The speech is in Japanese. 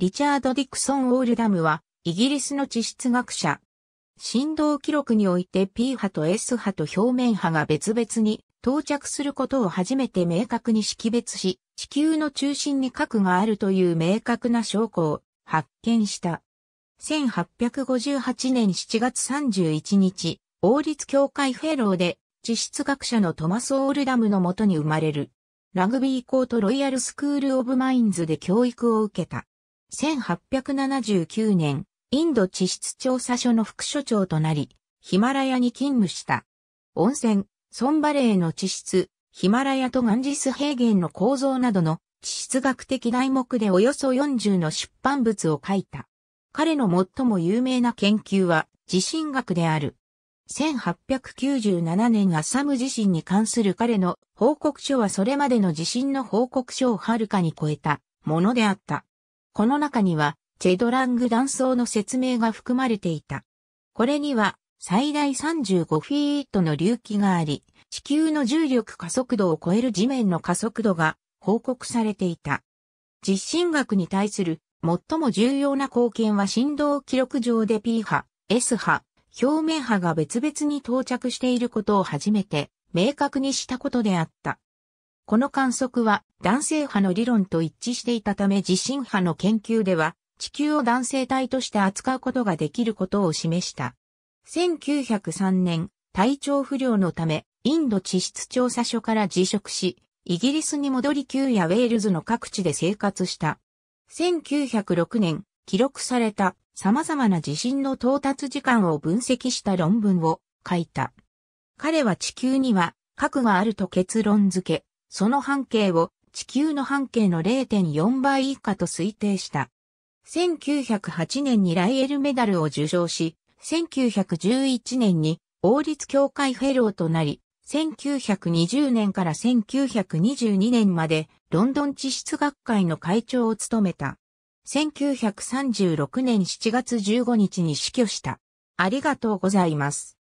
リチャード・ディクソン・オールダムは、イギリスの地質学者。振動記録において P 波と S 波と表面波が別々に到着することを初めて明確に識別し、地球の中心に核があるという明確な証拠を発見した。1858年7月31日、王立協会フェローで地質学者のトマス・オールダムのもとに生まれる。ラグビー校とロイヤルスクール・オブ・マインズで教育を受けた。1879年、インド地質調査所の副所長となり、ヒマラヤに勤務した。温泉、ソンバレーの地質、ヒマラヤとガンジス平原の構造などの地質学的題目でおよそ40の出版物を書いた。彼の最も有名な研究は地震学である。1897年アサム地震に関する彼の報告書はそれまでの地震の報告書をはるかに超えたものであった。この中には、チェドラング断層の説明が含まれていた。これには、最大35フィートの隆起があり、地球の重力加速度を超える地面の加速度が報告されていた。実震学に対する最も重要な貢献は振動記録上で P 波、S 波、表面波が別々に到着していることを初めて明確にしたことであった。この観測は男性波の理論と一致していたため地震波の研究では地球を男性体として扱うことができることを示した。1903年、体調不良のため、インド地質調査所から辞職し、イギリスに戻り旧やウェールズの各地で生活した。1906年、記録された様々な地震の到達時間を分析した論文を書いた。彼は地球には核があると結論付け、その半径を地球の半径の0.4倍以下と推定した。1908年にライエルメダルを受賞し、1911年に王立協会フェローとなり、1920年から1922年までロンドン地質学会の会長を務めた。1936年7月15日に死去した。ありがとうございます。